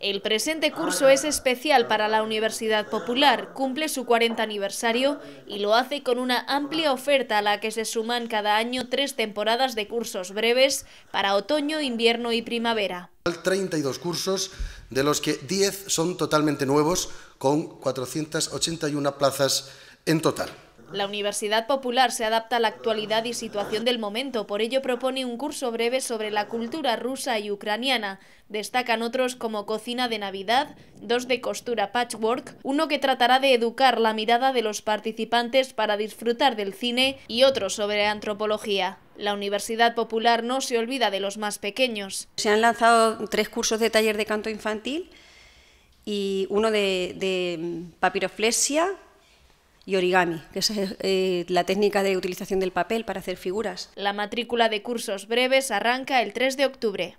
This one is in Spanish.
El presente curso es especial para la Universidad Popular, cumple su 40 aniversario y lo hace con una amplia oferta a la que se suman cada año tres temporadas de cursos breves para otoño, invierno y primavera. 32 cursos, de los que 10 son totalmente nuevos, con 481 plazas en total. La Universidad Popular se adapta a la actualidad y situación del momento, por ello propone un curso breve sobre la cultura rusa y ucraniana. Destacan otros como Cocina de Navidad, dos de costura patchwork, uno que tratará de educar la mirada de los participantes para disfrutar del cine y otro sobre antropología. La Universidad Popular no se olvida de los más pequeños. Se han lanzado tres cursos de taller de canto infantil y uno de, de papiroflesia, y origami, que es eh, la técnica de utilización del papel para hacer figuras. La matrícula de cursos breves arranca el 3 de octubre.